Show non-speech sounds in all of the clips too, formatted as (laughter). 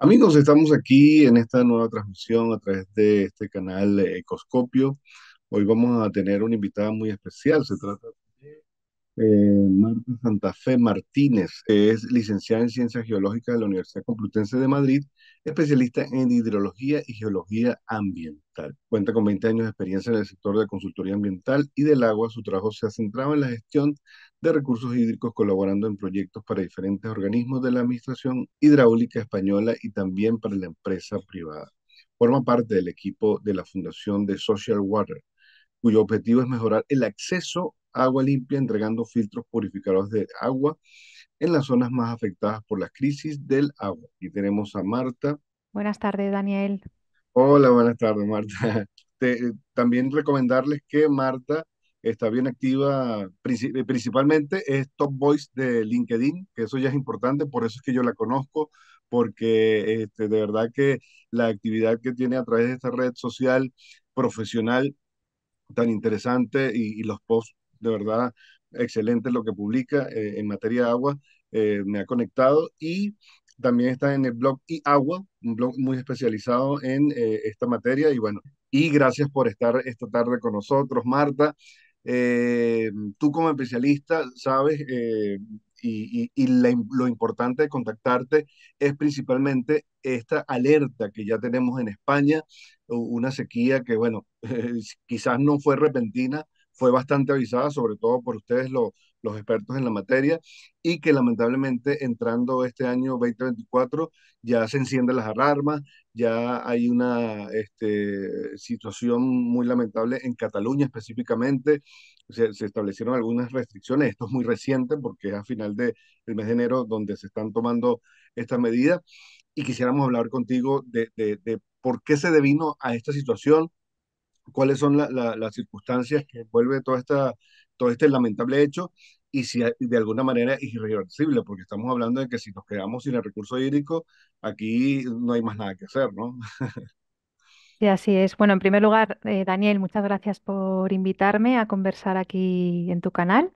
Amigos, estamos aquí en esta nueva transmisión a través de este canal Ecoscopio. Hoy vamos a tener una invitada muy especial. Se trata de eh, Marta Santa Fe Martínez. Es licenciada en Ciencias Geológicas de la Universidad Complutense de Madrid, especialista en hidrología y geología ambiental. Cuenta con 20 años de experiencia en el sector de consultoría ambiental y del agua. Su trabajo se ha centrado en la gestión de Recursos Hídricos colaborando en proyectos para diferentes organismos de la Administración Hidráulica Española y también para la empresa privada. Forma parte del equipo de la Fundación de Social Water, cuyo objetivo es mejorar el acceso a agua limpia entregando filtros purificados de agua en las zonas más afectadas por la crisis del agua. Y tenemos a Marta. Buenas tardes, Daniel. Hola, buenas tardes, Marta. (laughs) Eh, también recomendarles que Marta está bien activa, eh, principalmente es Top Voice de LinkedIn, que eso ya es importante, por eso es que yo la conozco, porque este, de verdad que la actividad que tiene a través de esta red social profesional tan interesante y, los posts de verdad excelentes lo que publica eh, en materia de agua, eh, me ha conectado y también está en el blog y agua, un blog muy especializado en esta materia y bueno, y gracias por estar esta tarde con nosotros, Marta. Eh, tú como especialista sabes eh, y, lo importante de contactarte es principalmente esta alerta que ya tenemos en España, una sequía que, bueno, (laughs) quizás no fue repentina, fue bastante avisada, sobre todo por ustedes los expertos en la materia, y que lamentablemente entrando este año 2024 ya se encienden las alarmas, ya hay una este, situación muy lamentable en Cataluña específicamente, se, establecieron algunas restricciones, esto es muy reciente porque es a final del mes de enero donde se están tomando estas medidas, y quisiéramos hablar contigo de, de por qué se devino a esta situación, cuáles son las circunstancias que envuelve toda esta, todo este lamentable hecho y si de alguna manera es irreversible, porque estamos hablando de que si nos quedamos sin el recurso hídrico, aquí no hay más nada que hacer, ¿no? Sí, así es. Bueno, en primer lugar, eh, Daniel, muchas gracias por invitarme a conversar aquí en tu canal.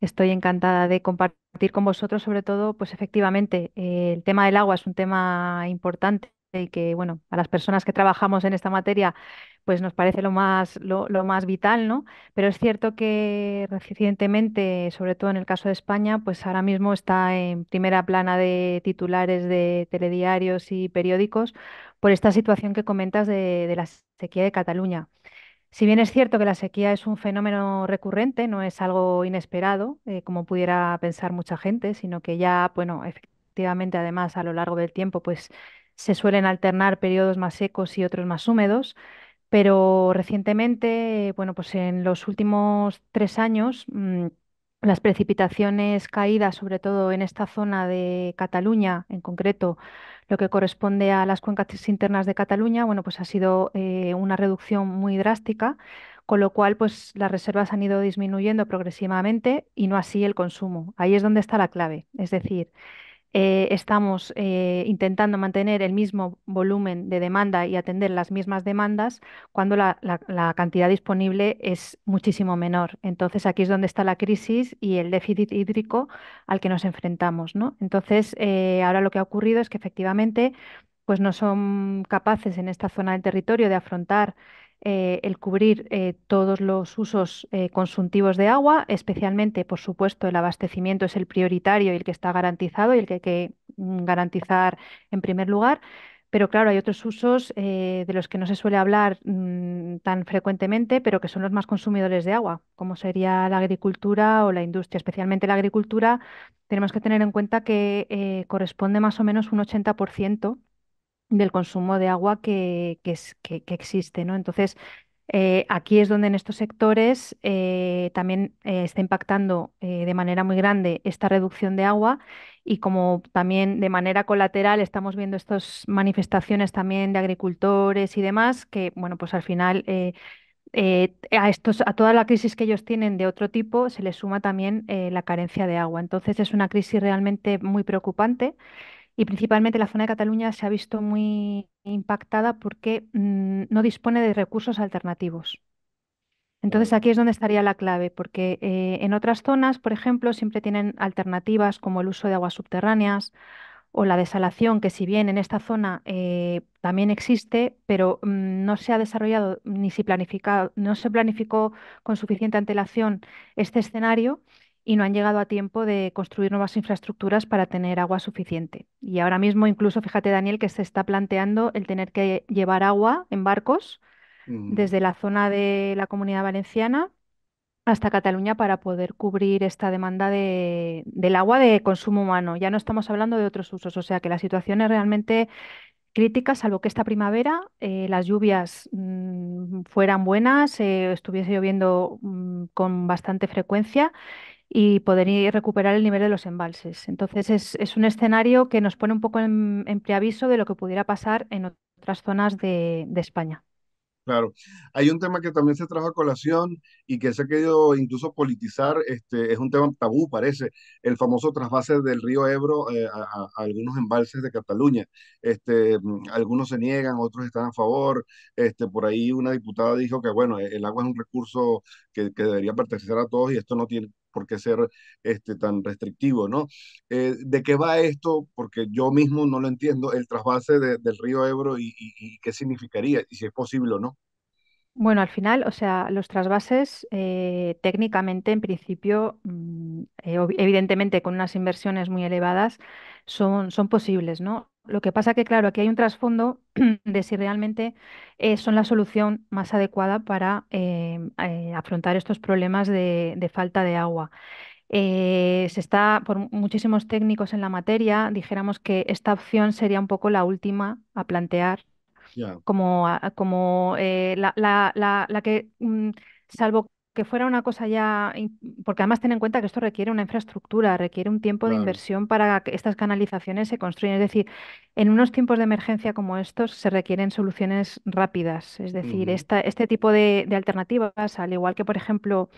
Estoy encantada de compartir con vosotros, sobre todo, pues efectivamente, eh, el tema del agua es un tema importante y que, bueno, a las personas que trabajamos en esta materia pues nos parece lo más, lo, más vital, ¿no? Pero es cierto que recientemente, sobre todo en el caso de España, pues ahora mismo está en primera plana de titulares de telediarios y periódicos por esta situación que comentas de, la sequía de Cataluña. Si bien es cierto que la sequía es un fenómeno recurrente, no es algo inesperado, eh, como pudiera pensar mucha gente, sino que ya, bueno, efectivamente, además, a lo largo del tiempo, pues se suelen alternar periodos más secos y otros más húmedos. Pero recientemente, bueno, pues en los últimos tres años, mm, las precipitaciones caídas, sobre todo en esta zona de Cataluña, en concreto, lo que corresponde a las cuencas internas de Cataluña, bueno, pues ha sido eh, una reducción muy drástica, con lo cual, pues las reservas han ido disminuyendo progresivamente y no así el consumo. Ahí es donde está la clave. Es decir, eh, estamos eh, intentando mantener el mismo volumen de demanda y atender las mismas demandas cuando la, cantidad disponible es muchísimo menor. Entonces aquí es donde está la crisis y el déficit hídrico al que nos enfrentamos. ¿no? Entonces eh, ahora lo que ha ocurrido es que efectivamente pues no son capaces en esta zona del territorio de afrontar eh, el cubrir eh, todos los usos consumtivos eh, consuntivos de agua, especialmente, por supuesto, el abastecimiento es el prioritario y el que está garantizado y el que hay que mm, garantizar en primer lugar. Pero claro, hay otros usos de los que no se suele hablar mm, tan frecuentemente, pero que son los más consumidores de agua, como sería la agricultura o la industria. Especialmente la agricultura, tenemos que tener en cuenta que corresponde más o menos un 80% del consumo de agua que, que, existe, ¿no? Entonces, eh, aquí es donde en estos sectores eh, también eh, está impactando de manera muy grande esta reducción de agua y como también de manera colateral estamos viendo estas manifestaciones también de agricultores y demás que, bueno, pues al final a, estos, a toda la crisis que ellos tienen de otro tipo se les suma también la carencia de agua. Entonces es una crisis realmente muy preocupante y principalmente la zona de Cataluña se ha visto muy impactada porque mm, no dispone de recursos alternativos. Entonces aquí es donde estaría la clave, porque eh, en otras zonas, por ejemplo, siempre tienen alternativas como el uso de aguas subterráneas o la desalación, que si bien en esta zona eh, también existe, pero mm, no se ha desarrollado ni si planificado, no se planificó con suficiente antelación este escenario y no han llegado a tiempo de construir nuevas infraestructuras para tener agua suficiente. Y ahora mismo, incluso, fíjate, Daniel, que se está planteando el tener que llevar agua en barcos mm. desde la zona de la comunidad valenciana hasta Cataluña para poder cubrir esta demanda de, del agua de consumo humano. Ya no estamos hablando de otros usos, o sea que la situación es realmente crítica, salvo que esta primavera eh, las lluvias mm, fueran buenas, eh, estuviese lloviendo mm, con bastante frecuencia y poder ir, recuperar el nivel de los embalses. Entonces es, un escenario que nos pone un poco en, preaviso de lo que pudiera pasar en otras zonas de, España. Claro. Hay un tema que también se trajo a colación y que se ha querido incluso politizar, este, es un tema tabú, parece, el famoso trasvase del río Ebro eh, a, algunos embalses de Cataluña. Este, mm, algunos se niegan, otros están a favor. Este, por ahí una diputada dijo que, bueno, e, el agua es un recurso que debería pertenecer a todos y esto no tiene, por qué ser este, tan restrictivo, ¿no? Eh, ¿De qué va esto? Porque yo mismo no lo entiendo, el trasvase del río Ebro y, qué significaría y si es posible o no. Bueno, al final, o sea, los trasvases eh, técnicamente, en principio, mm, eh, evidentemente con unas inversiones muy elevadas, son, son posibles, ¿no? Lo que pasa que, claro, aquí hay un trasfondo (clears throat) de si realmente eh, son la solución más adecuada para eh, eh, afrontar estos problemas de, falta de agua. se está por muchísimos técnicos en la materia, dijéramos que esta opción sería un poco la última a plantear, como, como la, la, la, la, que, mm, salvo que fuera una cosa ya, porque además ten en cuenta que esto requiere una infraestructura, requiere un tiempo de inversión para que estas canalizaciones se construyan. Es decir, en unos tiempos de emergencia como estos se requieren soluciones rápidas. Es decir, este tipo de, de, alternativas, al igual que, por ejemplo,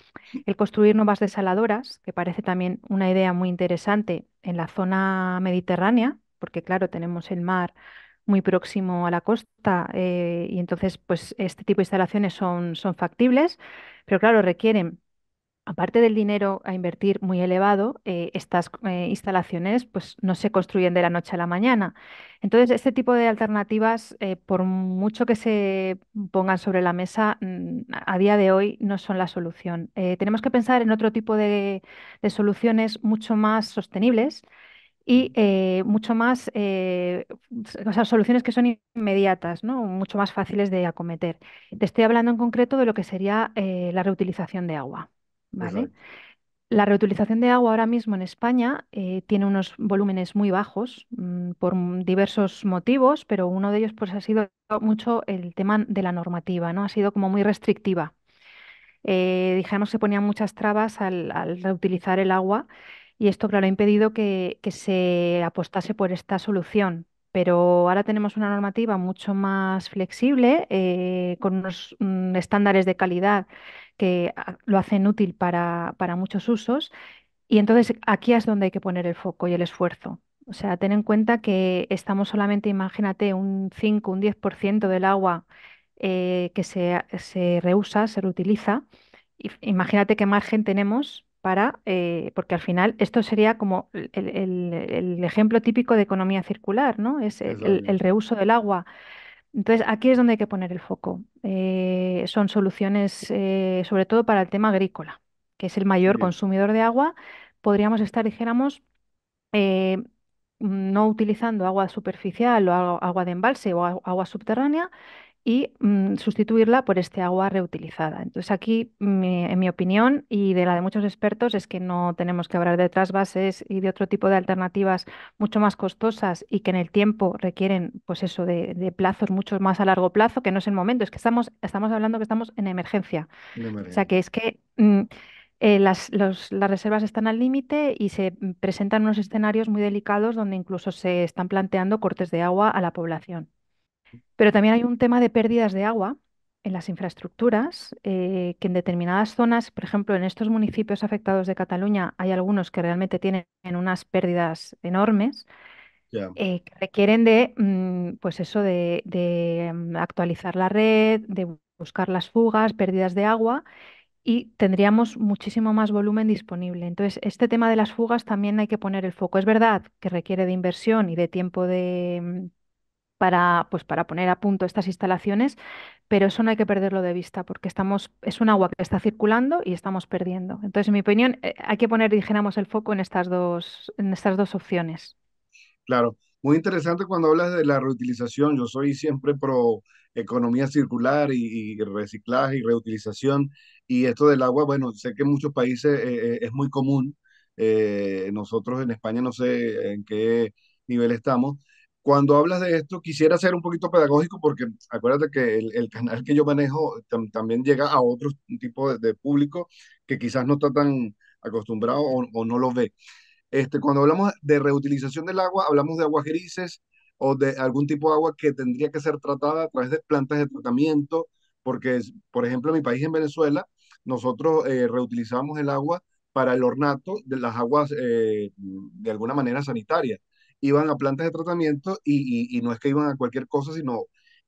el construir nuevas desaladoras, que parece también una idea muy interesante en la zona mediterránea, porque claro, tenemos el mar muy próximo a la costa eh, y entonces pues este tipo de instalaciones son, factibles, pero claro, requieren aparte del dinero a invertir muy elevado, eh, estas eh, instalaciones pues, no se construyen de la noche a la mañana. Entonces, este tipo de alternativas, por mucho que se pongan sobre la mesa, mm, a día de hoy no son la solución. tenemos que pensar en otro tipo de soluciones mucho más sostenibles y eh, mucho más, eh, soluciones que son inmediatas, ¿no? mucho más fáciles de acometer. Te estoy hablando en concreto de lo que sería eh, la reutilización de agua. ¿vale? La reutilización de agua ahora mismo en España tiene unos volúmenes muy bajos mm, por diversos motivos, pero uno de ellos pues, ha sido mucho el tema de la normativa, ¿no? ha sido como muy restrictiva. dijéramos que ponían muchas trabas al reutilizar el agua y esto, claro, ha impedido que, se apostase por esta solución. Pero ahora tenemos una normativa mucho más flexible, eh, con unos mm, estándares de calidad que ah, lo hacen útil para, muchos usos. Y entonces aquí es donde hay que poner el foco y el esfuerzo. O sea, ten en cuenta que estamos solamente, imagínate, un 5, un 10% del agua eh, que se, se reusa, se reutiliza. Imagínate qué margen tenemos para, eh, porque al final esto sería como el, ejemplo típico de economía circular, ¿no? Es el, reuso del agua. Entonces, aquí es donde hay que poner el foco. Eh, son soluciones, eh, sobre todo para el tema agrícola, que es el mayor consumidor de agua. Podríamos estar, dijéramos, no utilizando agua superficial o agua de embalse o agua subterránea, y mm, sustituirla por este agua reutilizada. Entonces aquí, en mi opinión y de la de muchos expertos, es que no tenemos que hablar de trasvases y de otro tipo de alternativas mucho más costosas y que en el tiempo requieren, pues eso, de, plazos mucho más a largo plazo, que no es el momento. Es que estamos, estamos hablando que estamos en emergencia. O sea que es que... Mm, eh, las, reservas están al límite y se mm, presentan unos escenarios muy delicados donde incluso se están planteando cortes de agua a la población. Pero también hay un tema de pérdidas de agua en las infraestructuras, eh, que en determinadas zonas, por ejemplo, en estos municipios afectados de Cataluña, hay algunos que realmente tienen unas pérdidas enormes. Eh, que requieren de, mm, pues eso, de mm, actualizar la red, de buscar las fugas, pérdidas de agua y tendríamos muchísimo más volumen disponible. Entonces, este tema de las fugas también hay que poner el foco. Es verdad que requiere de inversión y de tiempo de, mm, para, pues, para poner a punto estas instalaciones, pero eso no hay que perderlo de vista porque estamos, es un agua que está circulando y estamos perdiendo. Entonces, en mi opinión, eh, hay que poner, dijéramos, el foco en estas dos, en estas dos opciones. Claro, muy interesante cuando hablas de la reutilización. Yo soy siempre pro economía circular y, reciclaje y reutilización. Y esto del agua, bueno, sé que en muchos países eh, eh, es muy común. nosotros en España no sé en qué nivel estamos, cuando hablas de esto, quisiera ser un poquito pedagógico porque acuérdate que el, canal que yo manejo también llega a otro tipo de, público que quizás no está tan acostumbrado o, no lo ve. Este, cuando hablamos de reutilización del agua, hablamos de aguas grises o de algún tipo de agua que tendría que ser tratada a través de plantas de tratamiento, porque, por ejemplo, en mi país, en Venezuela, nosotros eh, reutilizamos el agua para el ornato de las aguas eh, de alguna manera sanitaria iban a plantas de tratamiento y, no es que iban a cualquier cosa, sino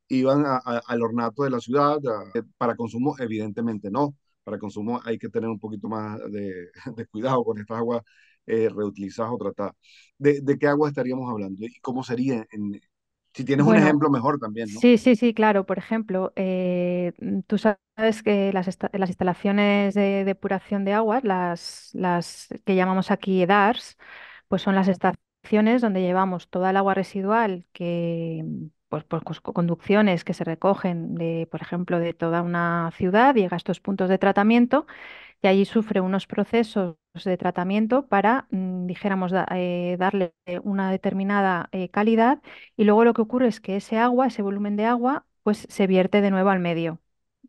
iban al ornato de la ciudad. Eh, para consumo, evidentemente no. Para consumo hay que tener un poquito más de, (laughs) cuidado con estas aguas eh, reutilizadas o tratadas. De, qué agua estaríamos hablando y cómo sería? si tienes un ejemplo mejor también. ¿no? Sí, sí, sí, claro. Por ejemplo, eh, tú sabes que las, las instalaciones de depuración de aguas, las, las que llamamos aquí EDARS, pues son las estaciones donde llevamos toda el agua residual que, pues, pues, pues conducciones que se recogen de, por ejemplo, de toda una ciudad, llega a estos puntos de tratamiento y allí sufre unos procesos de tratamiento para, mm, dijéramos, eh, darle una determinada eh, calidad y luego lo que ocurre es que ese agua, ese volumen de agua, pues se vierte de nuevo al medio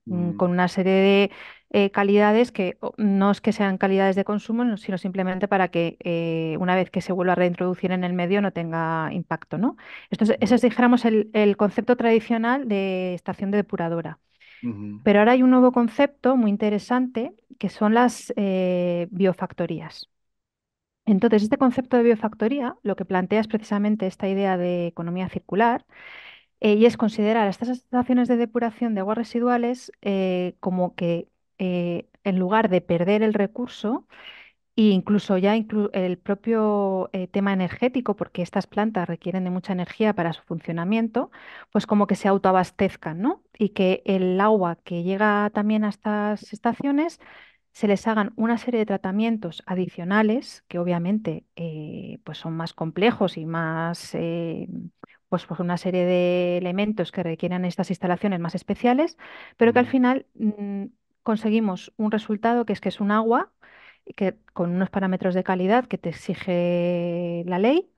mm, mm. con una serie de eh, calidades que no es que sean calidades de consumo, sino simplemente para que eh, una vez que se vuelva a reintroducir en el medio no tenga impacto. ¿no? es, ese es, dijéramos, el, concepto tradicional de estación de depuradora. Pero ahora hay un nuevo concepto muy interesante que son las eh, biofactorías. Entonces, este concepto de biofactoría lo que plantea es precisamente esta idea de economía circular, y es considerar estas estaciones de depuración de aguas residuales como que eh, en lugar de perder el recurso, e incluso ya el propio eh, tema energético, porque estas plantas requieren de mucha energía para su funcionamiento, pues como que se autoabastezcan, ¿no? Y que el agua que llega también a estas estaciones se les hagan una serie de tratamientos adicionales que obviamente eh, pues son más complejos y más pues, pues, una serie de elementos que requieren estas instalaciones más especiales, pero que al final mm, conseguimos un resultado que es que es un agua que, con unos parámetros de calidad que te exige la ley,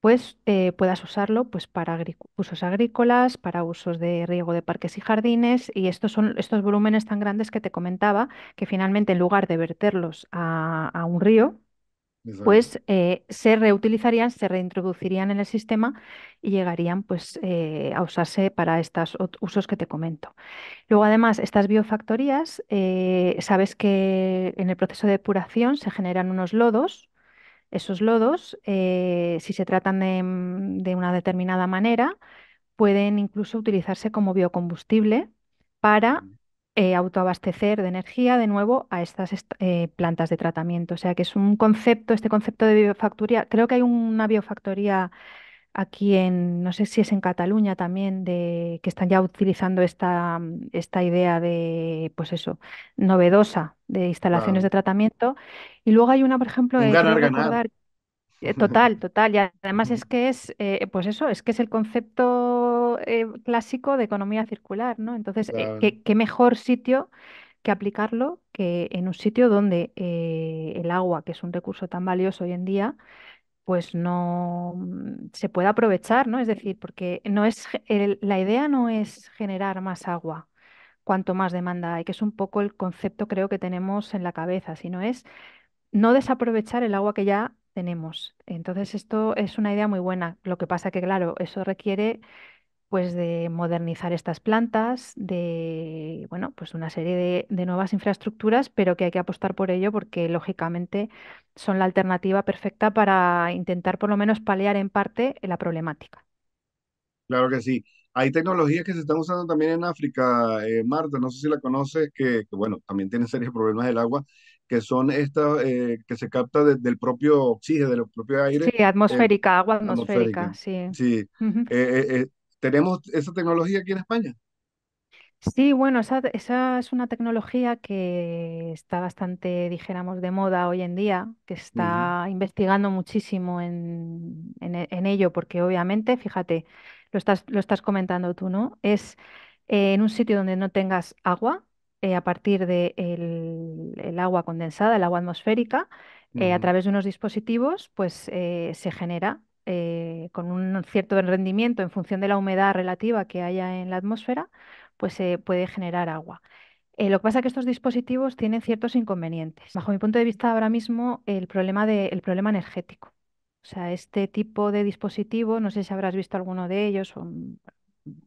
pues eh, puedas usarlo pues, para usos agrícolas, para usos de riego de parques y jardines, y estos son estos volúmenes tan grandes que te comentaba, que finalmente en lugar de verterlos a un río, pues eh, se reutilizarían, se reintroducirían en el sistema y llegarían pues, eh, a usarse para estos usos que te comento. Luego, además, estas biofactorías, eh, sabes que en el proceso de depuración se generan unos lodos. Esos lodos, si se tratan mm, de una determinada manera, pueden incluso utilizarse como biocombustible para eh, autoabastecer de energía de nuevo a estas eh, plantas de tratamiento. O sea que es un concepto, este concepto de biofactoría, creo que hay una biofactoría aquí en, no sé si es en Cataluña también, de, que están ya utilizando esta, esta idea de, pues eso, novedosa de instalaciones de tratamiento. Y luego hay una, por ejemplo, en eh, total, total. Y además es que es, eh, pues eso, es que es el concepto eh, clásico de economía circular, ¿no? Entonces, ¿qué, mejor sitio que aplicarlo que en un sitio donde el agua, que es un recurso tan valioso hoy en día, pues no mm, se pueda aprovechar, ¿no? Es decir, porque no es la idea no es generar más agua cuanto más demanda hay, que es un poco el concepto creo que tenemos en la cabeza, sino es no desaprovechar el agua que ya tenemos. Entonces, esto es una idea muy buena. Lo que pasa que, claro, eso requiere pues de modernizar estas plantas, de bueno, pues una serie de, nuevas infraestructuras, pero que hay que apostar por ello porque lógicamente son la alternativa perfecta para intentar por lo menos paliar en parte la problemática. Claro que sí. Hay tecnologías que se están usando también en África, eh, Marta, no sé si la conoces, que, bueno, también tiene serios problemas del agua, que son estas eh, que se capta del propio oxígeno, del propio aire. Sí, atmosférica, eh, agua atmosférica, sí. sí. Eh, ¿Tenemos esa tecnología aquí en España? Sí, bueno, esa, es una tecnología que está bastante, dijéramos, de moda hoy en día, que está investigando muchísimo en, en, ello, porque obviamente, fíjate, lo estás, lo estás comentando tú, ¿no? Es en un sitio donde no tengas agua, eh, a partir del de el, agua condensada, el agua atmosférica, eh, a través de unos dispositivos, pues eh, se genera con un cierto rendimiento en función de la humedad relativa que haya en la atmósfera, pues se puede generar agua. lo que pasa es que estos dispositivos tienen ciertos inconvenientes. Bajo mi punto de vista, ahora mismo el problema, de, problema energético. O sea, este tipo de dispositivo, no sé si habrás visto alguno de ellos,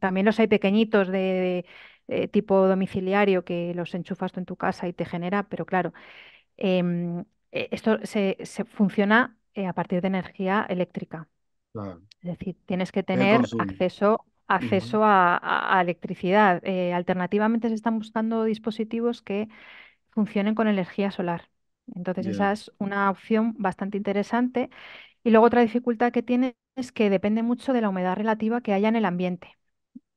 también los hay pequeñitos de eh, tipo domiciliario que los enchufas tú en tu casa y te genera, pero claro, em, eh, esto se, funciona eh, a partir de energía eléctrica. Es decir, tienes que tener acceso acceso a, electricidad. alternativamente se están buscando dispositivos que funcionen con energía solar. Entonces, esa es una opción bastante interesante. Y luego otra dificultad que tiene es que depende mucho de la humedad relativa que haya en el ambiente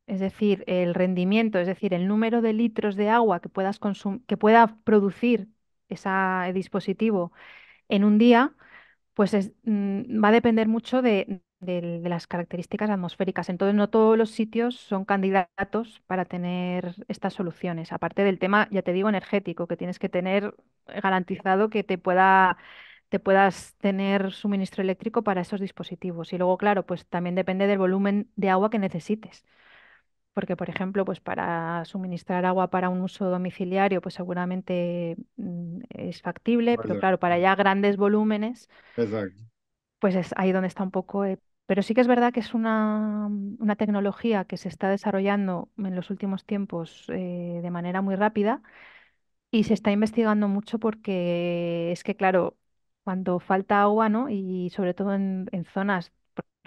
es decir, el rendimiento, es decir, el número de litros de agua que, puedas que pueda producir ese eh, dispositivo en un día, pues mm, va a depender mucho de, de, las características atmosféricas. Entonces, no todos los sitios son candidatos para tener estas soluciones, aparte del tema, ya te digo, energético, que tienes que tener garantizado que te pueda te puedas tener suministro eléctrico para esos dispositivos. Y luego, claro, pues también depende del volumen de agua que necesites porque por ejemplo, pues para suministrar agua para un uso domiciliario, pues seguramente mm, es factible, pero claro, para ya grandes volúmenes, pues es ahí donde está un poco. Eh, pero sí que es verdad que es una, tecnología que se está desarrollando en los últimos tiempos eh, de manera muy rápida y se está investigando mucho porque es que, claro, cuando falta agua, ¿no? Y sobre todo en zonas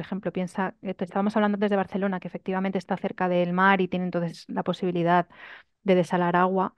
por ejemplo, piensa, eh, estábamos hablando antes de Barcelona, que efectivamente está cerca del mar y tiene entonces la posibilidad de desalar agua,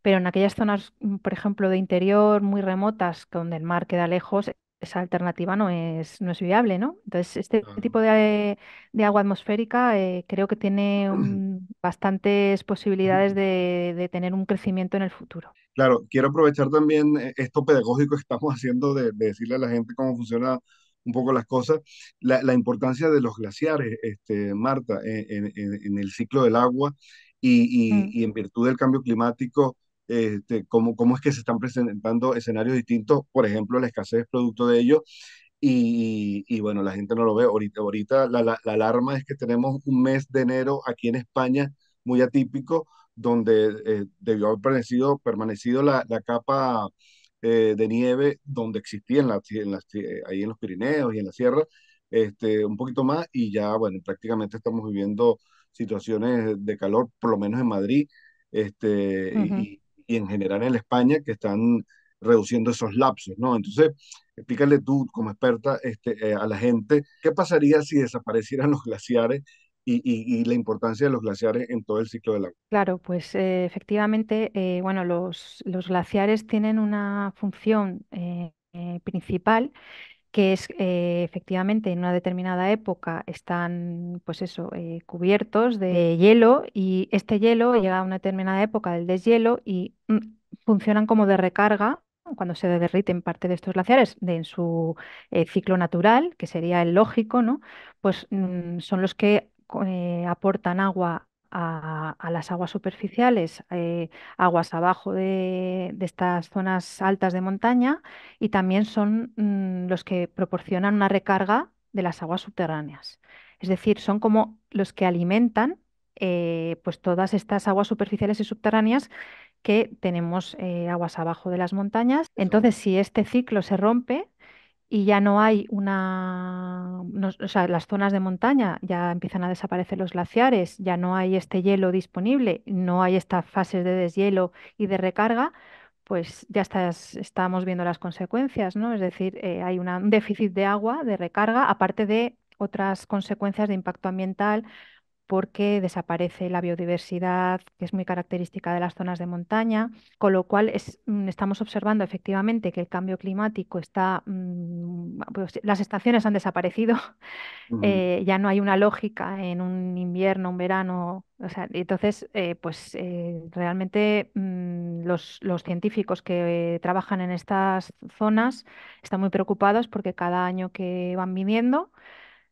pero en aquellas zonas, mm, por ejemplo, de interior muy remotas, donde el mar queda lejos, esa alternativa no es, no es viable, ¿no? Entonces, este tipo de, agua atmosférica eh, creo que tiene (clears throat) mm, bastantes posibilidades de, tener un crecimiento en el futuro. Claro, quiero aprovechar también eh, esto pedagógico que estamos (laughs) haciendo de decirle a la gente cómo funciona un poco las cosas, la, importancia de los glaciares, este, Marta, en, el ciclo del agua mm. y, en virtud del cambio climático, este, cómo, cómo es que se están presentando escenarios distintos, por ejemplo, la escasez producto de ello. Y, bueno, la gente no lo ve. Ahorita, ahorita la, alarma es que tenemos un mes de enero aquí en España muy atípico, donde eh, debió haber permanecido, permanecido la, la, capa eh, de nieve donde existía en eh, ahí en los Pirineos y en la sierra, este, un poquito más y ya, bueno, prácticamente estamos viviendo situaciones de calor, por lo menos en Madrid este, y, en general en España, que están reduciendo esos lapsos, ¿no? Entonces, explícale tú como experta este, eh, a la gente, ¿qué pasaría si desaparecieran (laughs) los glaciares y, la importancia de los glaciares en todo el ciclo del agua. Claro, pues eh, efectivamente, eh, bueno, los, los, glaciares tienen una función eh, principal que es efectivamente en una determinada época están pues eso cubiertos de hielo y este hielo llega a una determinada época del deshielo y mm, funcionan como de recarga cuando se derriten parte de estos glaciares de, en su ciclo natural, que sería el lógico, ¿no? pues mm, son los que eh, aportan agua a, las aguas superficiales, eh, aguas abajo de, estas zonas altas de montaña y también son mm, los que proporcionan una recarga de las aguas subterráneas. Es decir, son como los que alimentan eh, pues todas estas aguas superficiales y subterráneas que tenemos aguas abajo de las montañas. Entonces, si este ciclo se rompe, y ya no hay una, o sea, las zonas de montaña, ya empiezan a desaparecer los glaciares, ya no hay este hielo disponible, no hay estas fases de deshielo y de recarga, pues ya estamos viendo las consecuencias, ¿no? Es decir, eh, hay un déficit de agua, de recarga, aparte de otras consecuencias de impacto ambiental porque desaparece la biodiversidad que es muy característica de las zonas de montaña, con lo cual mm, estamos observando efectivamente que el cambio climático está, mm, ah, pues, las estaciones han desaparecido, (laughs) eh, ya no hay una lógica en un invierno, un verano, entonces eh, pues eh, realmente mm, los, los, científicos que trabajan en estas zonas están muy preocupados porque cada año que van viniendo,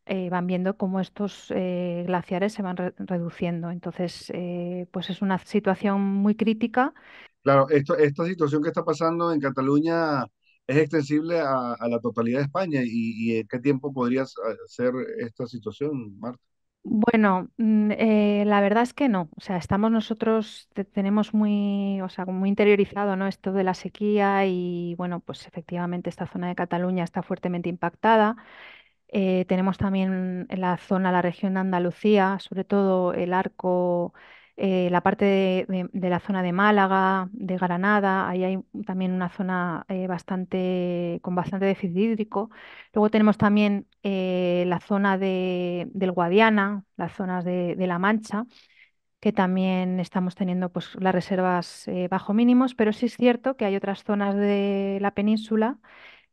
eh, van viendo cómo estos eh, glaciares se van reduciendo. Entonces, eh, pues es una situación muy crítica. Claro, esta situación que está pasando en Cataluña es extensible a, la totalidad de España. ¿Y, en qué tiempo podría ser esta situación, Marta? Bueno, mm, la verdad es que no. O sea, estamos nosotros, tenemos muy, o sea, muy interiorizado, ¿no? Esto de la sequía y, bueno, pues efectivamente esta zona de Cataluña está fuertemente impactada. Eh, tenemos también en la zona, la región de Andalucía, sobre todo el arco, eh, la parte de, la zona de Málaga, de Granada, ahí hay también una zona eh, bastante, con bastante déficit hídrico. Luego tenemos también la zona del Guadiana, las zonas de, La Mancha que también estamos teniendo pues, las reservas bajo mínimos, pero sí es cierto que hay otras zonas de la península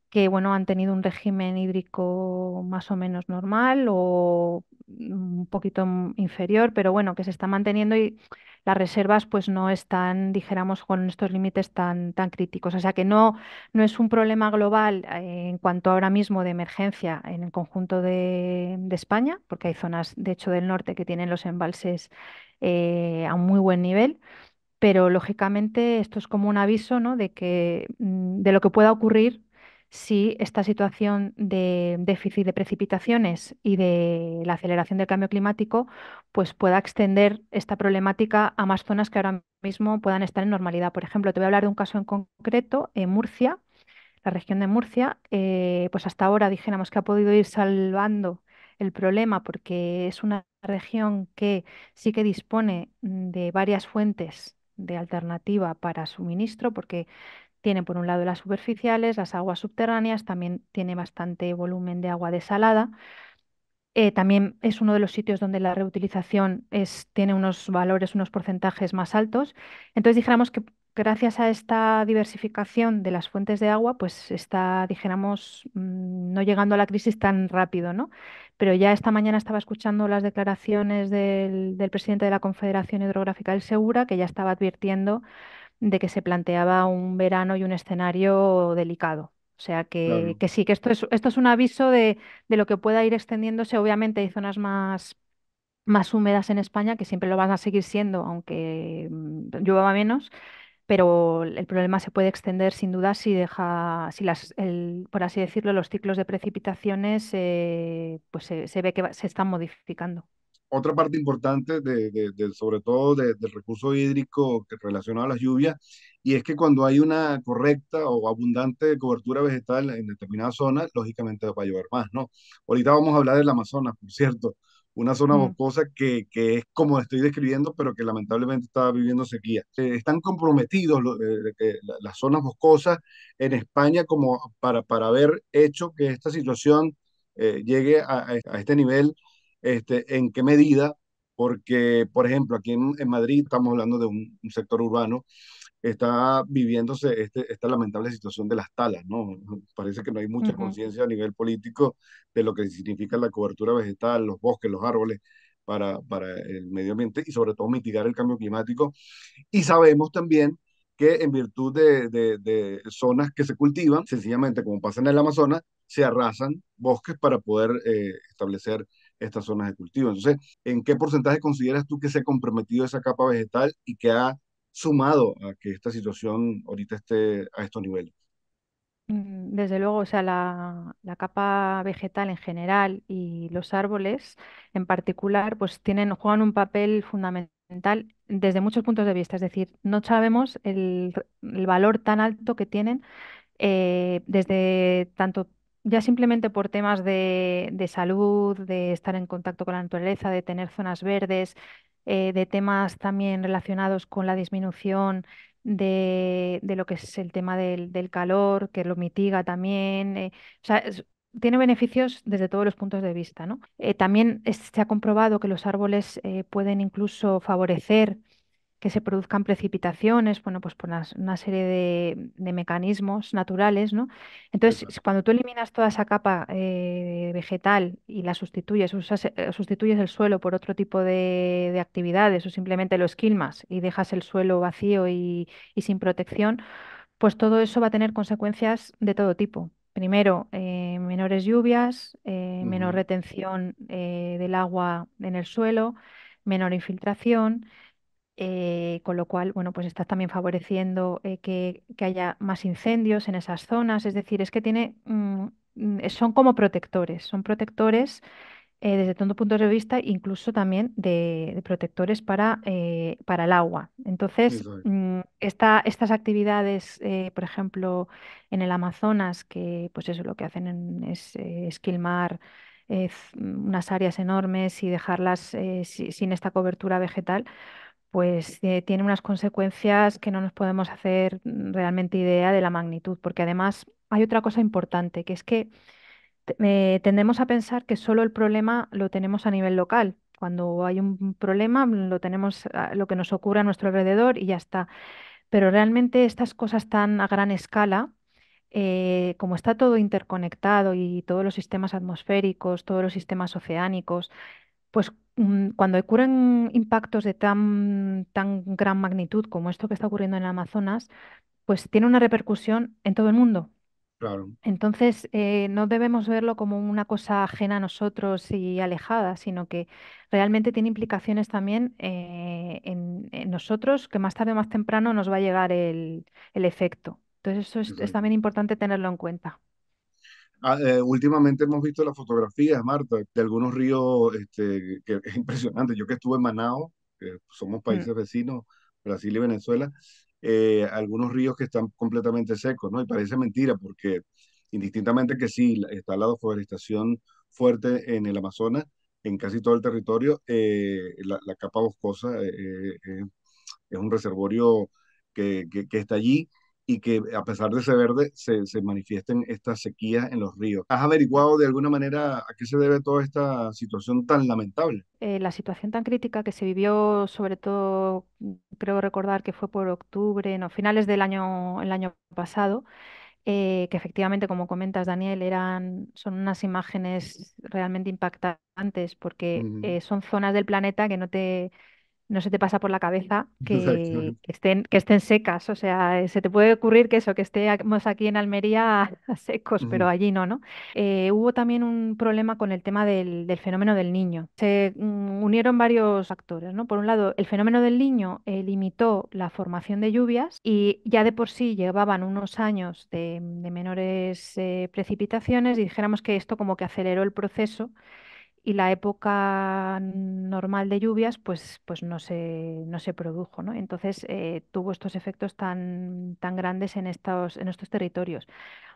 que bueno, han tenido un régimen hídrico más o menos normal o un poquito inferior, pero bueno, que se está manteniendo y las reservas pues no están, dijéramos, con estos límites tan, tan críticos. O sea que no, no es un problema global eh, en cuanto ahora mismo de emergencia en el conjunto de, España, porque hay zonas, de hecho, del norte que tienen los embalses eh, a un muy buen nivel pero lógicamente esto es como un aviso ¿no? de que mm, de lo que pueda ocurrir si esta situación de déficit de precipitaciones y de la aceleración del cambio climático pues pueda extender esta problemática a más zonas que ahora mismo puedan estar en normalidad. Por ejemplo, te voy a hablar de un caso en concreto en Murcia, la región de Murcia, eh, pues hasta ahora dijéramos que ha podido ir salvando el problema porque es una región que sí que dispone de varias fuentes de alternativa para suministro, porque tiene por un lado las superficiales, las aguas subterráneas, también tiene bastante volumen de agua desalada. Eh, también es uno de los sitios donde la reutilización es, tiene unos valores, unos porcentajes más altos. Entonces dijéramos que gracias a esta diversificación de las fuentes de agua, pues está, dijéramos, mm, no llegando a la crisis tan rápido, ¿no? Pero ya esta mañana estaba escuchando las declaraciones del presidente de la Confederación Hidrográfica del Segura, que ya estaba advirtiendo de que se planteaba un verano y un escenario delicado. O sea que, sí, que esto es, esto es un aviso de, lo que pueda ir extendiéndose. Obviamente hay zonas más, más húmedas en España que siempre lo van a seguir siendo, aunque mm, llueva menos, pero el problema se puede extender sin duda si deja, si las, por así decirlo, los ciclos de precipitaciones eh, pues se, se ve que se están modificando otra parte importante, de, de, sobre todo del recurso hídrico relacionado a las lluvias, y es que cuando hay una correcta o abundante cobertura vegetal en determinada zona, lógicamente va a llover más, ¿no? Ahorita vamos a hablar del Amazonas, por cierto, una zona mm. boscosa que, que, es como estoy describiendo, pero que lamentablemente está viviendo sequía. Eh, están comprometidos eh, las zonas boscosas en España como para, para haber hecho que esta situación eh, llegue a, a este nivel este, en qué medida, porque, por ejemplo, aquí en, Madrid estamos hablando de un, sector urbano, está viviéndose este, esta lamentable situación de las talas, ¿no? Parece que no hay mucha conciencia a nivel político de lo que significa la cobertura vegetal, los bosques, los árboles. Para, para el medio ambiente y sobre todo mitigar el cambio climático. Y sabemos también que en virtud de, de, zonas que se cultivan, sencillamente como pasa en el Amazonas, se arrasan bosques para poder eh, establecer estas zonas de cultivo. Entonces, ¿en qué porcentaje consideras tú que se ha comprometido esa capa vegetal y que ha sumado a que esta situación ahorita esté a estos niveles? Mm, desde luego, o sea, la, capa vegetal en general y los árboles en particular, pues tienen, juegan un papel fundamental desde muchos puntos de vista. Es decir, no sabemos el, valor tan alto que tienen eh, desde tanto ya simplemente por temas de, salud, de estar en contacto con la naturaleza, de tener zonas verdes, eh, de temas también relacionados con la disminución de, lo que es el tema del, calor, que lo mitiga también. Eh, o sea, tiene beneficios desde todos los puntos de vista. ¿no? Eh, también se ha comprobado que los árboles pueden incluso favorecer que se produzcan precipitaciones, bueno, pues por una, serie de, mecanismos naturales, ¿no? Entonces, cuando tú eliminas toda esa capa eh, vegetal y la sustituyes, eh, sustituyes el suelo por otro tipo de, actividades o simplemente lo esquilmas y dejas el suelo vacío y, sin protección, pues todo eso va a tener consecuencias de todo tipo. Primero, eh, menores lluvias, menor retención del agua en el suelo, menor infiltración, eh, con lo cual, bueno, pues está también favoreciendo eh, que, haya más incendios en esas zonas. Es decir, es que tiene, mm, mm, son como protectores, son protectores eh, desde todo punto de vista, incluso también de, protectores para, para el agua. Entonces, mm, estas actividades, por ejemplo, en el Amazonas, que pues eso lo que hacen es esquilmar. unas áreas enormes y dejarlas sin esta cobertura vegetal, pues eh, tiene unas consecuencias que no nos podemos hacer mm, realmente idea de la magnitud, porque además hay otra cosa importante, que es que eh, tendemos a pensar que solo el problema lo tenemos a nivel local. Cuando hay un problema, mm, lo tenemos lo que nos ocurre a nuestro alrededor y ya está. Pero realmente estas cosas están a gran escala, eh, como está todo interconectado y todos los sistemas atmosféricos, todos los sistemas oceánicos, pues mm, cuando ocurren impactos de tan, tan gran magnitud como esto que está ocurriendo en el Amazonas, pues tiene una repercusión en todo el mundo. Claro. Entonces, eh, no debemos verlo como una cosa ajena a nosotros y alejada, sino que realmente tiene implicaciones también eh, en, nosotros, que más tarde o más temprano nos va a llegar el, efecto. Entonces, eso es también importante tenerlo en cuenta. Ah, eh, últimamente hemos visto las fotografías, Marta, de algunos ríos este, que es impresionante. Yo que estuve en Manao, somos mm. países vecinos, Brasil y Venezuela, eh, algunos ríos que están completamente secos, ¿no? Y parece mentira porque indistintamente que sí, está la deforestación fuerte en el Amazonas, en casi todo el territorio, eh, la, capa boscosa es un reservorio que está allí y que a pesar de ese verde se, manifiesten estas sequías en los ríos. ¿Has averiguado de alguna manera a qué se debe toda esta situación tan lamentable? Eh, la situación tan crítica que se vivió, sobre todo, creo recordar que fue por octubre, no, finales del año, el año pasado, eh, que efectivamente, como comentas, Daniel, eran, son unas imágenes realmente impactantes porque eh, son zonas del planeta que no te, no se te pasa por la cabeza (laughs) que, estén, que estén secas. O sea, se te puede ocurrir que eso, que estemos aquí en Almería (laughs) secos, pero allí no, ¿no? Eh, hubo también un problema con el tema del, fenómeno del niño. Se mm, unieron varios actores, ¿no? Por un lado, el fenómeno del niño eh, limitó la formación de lluvias y ya de por sí llevaban unos años de, menores eh, precipitaciones y dijéramos que esto como que aceleró el proceso y la época normal de lluvias pues, pues no, se, no se produjo. ¿no? Entonces eh, tuvo estos efectos tan, tan grandes en estos, en estos territorios.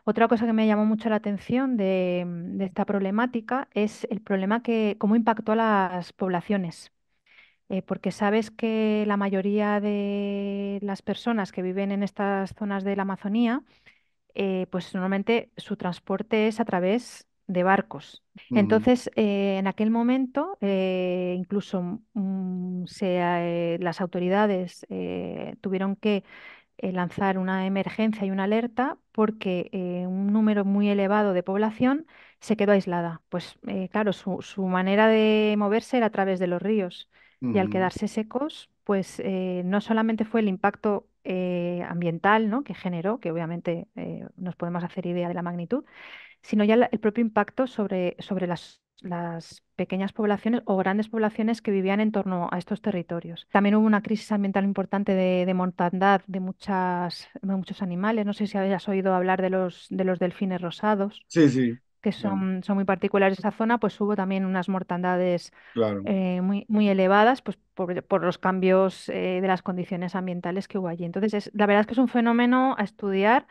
Otra cosa que me llamó mucho la atención de, esta problemática es el problema que cómo impactó a las poblaciones. Eh, porque sabes que la mayoría de las personas que viven en estas zonas de la Amazonía, eh, pues normalmente su transporte es a través de barcos. Entonces, eh, en aquel momento, eh, incluso mm, eh, las autoridades tuvieron que lanzar una emergencia y una alerta porque un número muy elevado de población se quedó aislada. Pues claro, su, manera de moverse era a través de los ríos y al quedarse secos, pues no solamente fue el impacto eh, ambiental ¿no? que generó, que obviamente eh, nos podemos hacer idea de la magnitud, sino ya el propio impacto sobre, sobre las, las, pequeñas poblaciones o grandes poblaciones que vivían en torno a estos territorios. También hubo una crisis ambiental importante de, mortandad de, muchas, muchos animales. No sé si habías oído hablar de los, de los delfines rosados. Sí, sí que son, son muy particulares esa zona, pues hubo también unas mortandades eh, muy, muy elevadas pues, por, los cambios eh, de las condiciones ambientales que hubo allí. Entonces, es, la verdad es que es un fenómeno a estudiar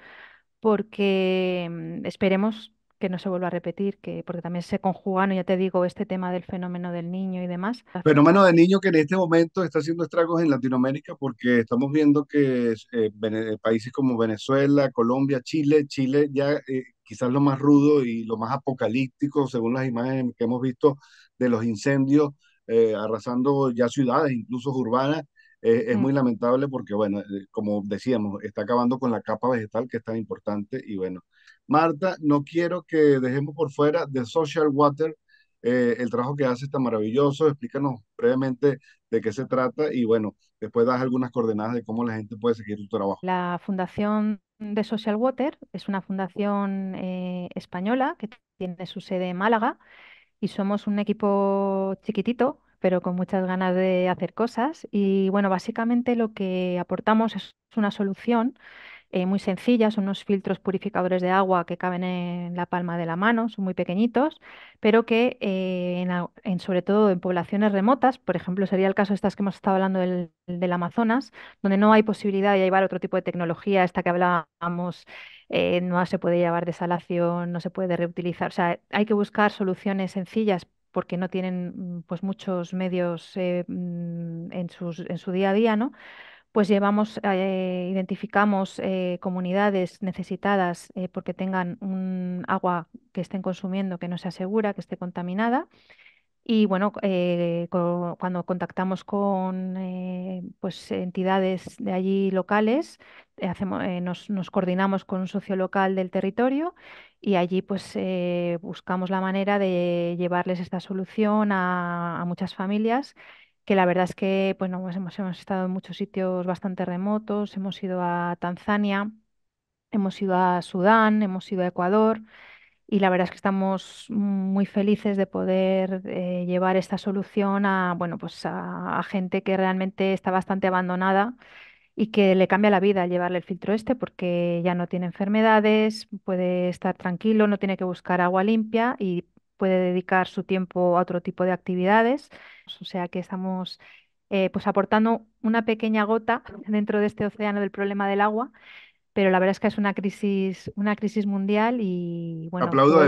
porque mm, esperemos que no se vuelva a repetir, que, porque también se conjugan, ya te digo, este tema del fenómeno del niño y demás. Fenómeno del niño que en este momento está haciendo estragos en Latinoamérica porque estamos viendo que eh, países como Venezuela, Colombia, Chile, Chile ya eh, quizás lo más rudo y lo más apocalíptico, según las imágenes que hemos visto de los incendios, eh, arrasando ya ciudades, incluso urbanas, eh, es muy lamentable porque, bueno, eh, como decíamos, está acabando con la capa vegetal que es tan importante y bueno. Marta, no quiero que dejemos por fuera de Social Water el trabajo que hace, está maravilloso. Explícanos brevemente de qué se trata y bueno, después das algunas coordenadas de cómo la gente puede seguir tu trabajo. La Fundación de Social Water es una fundación eh, española que tiene su sede en Málaga y somos un equipo chiquitito, pero con muchas ganas de hacer cosas. Y bueno, básicamente lo que aportamos es una solución eh, muy sencillas, son unos filtros purificadores de agua que caben en la palma de la mano, son muy pequeñitos, pero que eh, en, sobre todo en poblaciones remotas, por ejemplo, sería el caso de estas que hemos estado hablando del, Amazonas, donde no hay posibilidad de llevar otro tipo de tecnología, esta que hablábamos, eh, no se puede llevar desalación, no se puede reutilizar, o sea, hay que buscar soluciones sencillas porque no tienen pues muchos medios mm, en, sus, en su día a día, ¿no? pues llevamos, eh, identificamos eh, comunidades necesitadas eh, porque tengan un agua que estén consumiendo que no sea segura, que esté contaminada. Y bueno, cuando contactamos con pues, entidades de allí locales, hacemos, nos, coordinamos con un socio local del territorio y allí pues buscamos la manera de llevarles esta solución a muchas familias que la verdad es que pues, hemos, hemos estado en muchos sitios bastante remotos, hemos ido a Tanzania, hemos ido a Sudán, hemos ido a Ecuador y la verdad es que estamos muy felices de poder eh, llevar esta solución a, bueno, pues a, gente que realmente está bastante abandonada y que le cambia la vida llevarle el filtro este porque ya no tiene enfermedades, puede estar tranquilo, no tiene que buscar agua limpia y puede dedicar su tiempo a otro tipo de actividades. O sea que estamos eh, pues aportando una pequeña gota (laughs) dentro de este océano del problema del agua, pero la verdad es que es una crisis, una crisis mundial y bueno, Aplaudo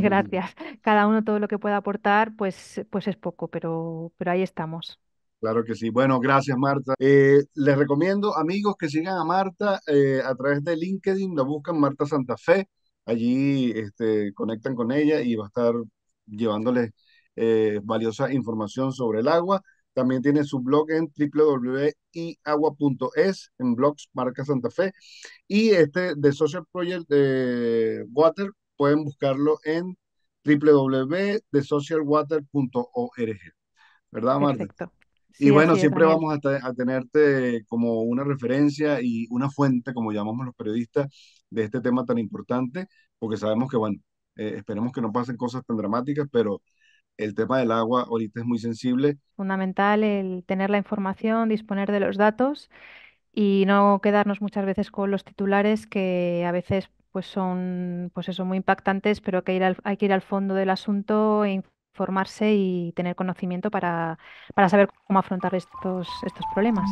Gracias. Cada uno todo lo que pueda aportar, pues, pues es poco, pero, pero ahí estamos. Claro que sí. Bueno, gracias Marta. Eh, les recomiendo, amigos, que sigan a Marta eh, a través de LinkedIn, la buscan Marta Santa Fe allí este, conectan con ella y va a estar llevándoles eh, valiosa información sobre el agua. También tiene su blog en www.iagua.es, en blogs Marca Santa Fe. Y este de Social Project eh, Water pueden buscarlo en www.thesocialwater.org. ¿Verdad, Marta? y bueno, siempre vamos a, a, tenerte como una referencia y una fuente, como llamamos los periodistas, de este tema tan importante, porque sabemos que, bueno, eh, esperemos que no pasen cosas tan dramáticas, pero el tema del agua ahorita es muy sensible. Fundamental el tener la información, disponer de los datos y no quedarnos muchas veces con los titulares que a veces pues son pues eso muy impactantes, pero que hay que ir al fondo del asunto e informarse y tener conocimiento para, para saber cómo afrontar estos, estos problemas.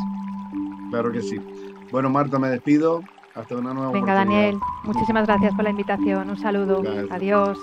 Claro que sí. Bueno, Marta, me despido. Hasta una nueva Venga, Daniel, muchísimas gracias por la invitación. Un saludo. Adiós.